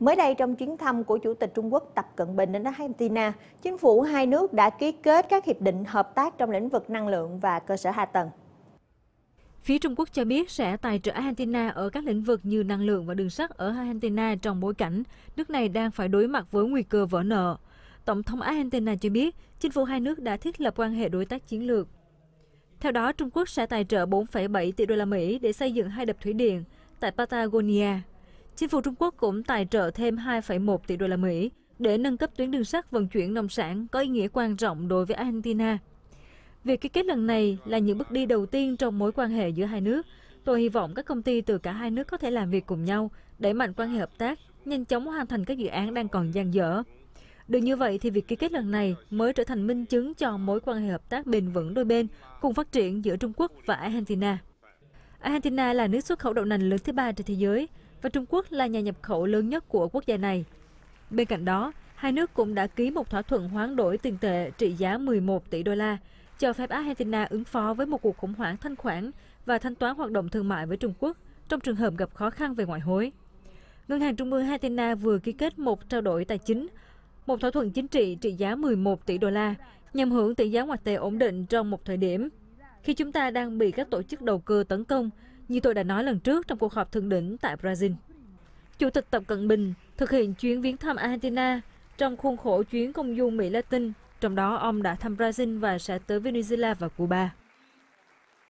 Mới đây trong chuyến thăm của Chủ tịch Trung Quốc Tập Cận Bình đến Argentina, chính phủ hai nước đã ký kết các hiệp định hợp tác trong lĩnh vực năng lượng và cơ sở hạ tầng. Phía Trung Quốc cho biết sẽ tài trợ Argentina ở các lĩnh vực như năng lượng và đường sắt ở Argentina trong bối cảnh nước này đang phải đối mặt với nguy cơ vỡ nợ. Tổng thống Argentina cho biết chính phủ hai nước đã thiết lập quan hệ đối tác chiến lược. Theo đó, Trung Quốc sẽ tài trợ 4,7 tỷ đô la Mỹ để xây dựng hai đập thủy điện tại Patagonia, Chính phủ Trung Quốc cũng tài trợ thêm 2,1 tỷ đô la Mỹ để nâng cấp tuyến đường sắt vận chuyển nông sản có ý nghĩa quan trọng đối với Argentina. Việc ký kết lần này là những bước đi đầu tiên trong mối quan hệ giữa hai nước. Tôi hy vọng các công ty từ cả hai nước có thể làm việc cùng nhau, đẩy mạnh quan hệ hợp tác, nhanh chóng hoàn thành các dự án đang còn dang dở. Được như vậy thì việc ký kết lần này mới trở thành minh chứng cho mối quan hệ hợp tác bền vững đôi bên cùng phát triển giữa Trung Quốc và Argentina. Argentina là nước xuất khẩu đậu nành lớn thứ ba trên thế giới, và Trung Quốc là nhà nhập khẩu lớn nhất của quốc gia này. Bên cạnh đó, hai nước cũng đã ký một thỏa thuận hoán đổi tiền tệ trị giá 11 tỷ đô la, cho phép Argentina ứng phó với một cuộc khủng hoảng thanh khoản và thanh toán hoạt động thương mại với Trung Quốc trong trường hợp gặp khó khăn về ngoại hối. Ngân hàng Trung ương Argentina vừa ký kết một trao đổi tài chính, một thỏa thuận chính trị trị giá 11 tỷ đô la nhằm hưởng tỷ giá ngoại tệ ổn định trong một thời điểm. Khi chúng ta đang bị các tổ chức đầu cơ tấn công, như tôi đã nói lần trước trong cuộc họp thượng đỉnh tại Brazil. Chủ tịch Tập Cận Bình thực hiện chuyến viếng thăm Argentina trong khuôn khổ chuyến công du Mỹ Latin, trong đó ông đã thăm Brazil và sẽ tới Venezuela và Cuba.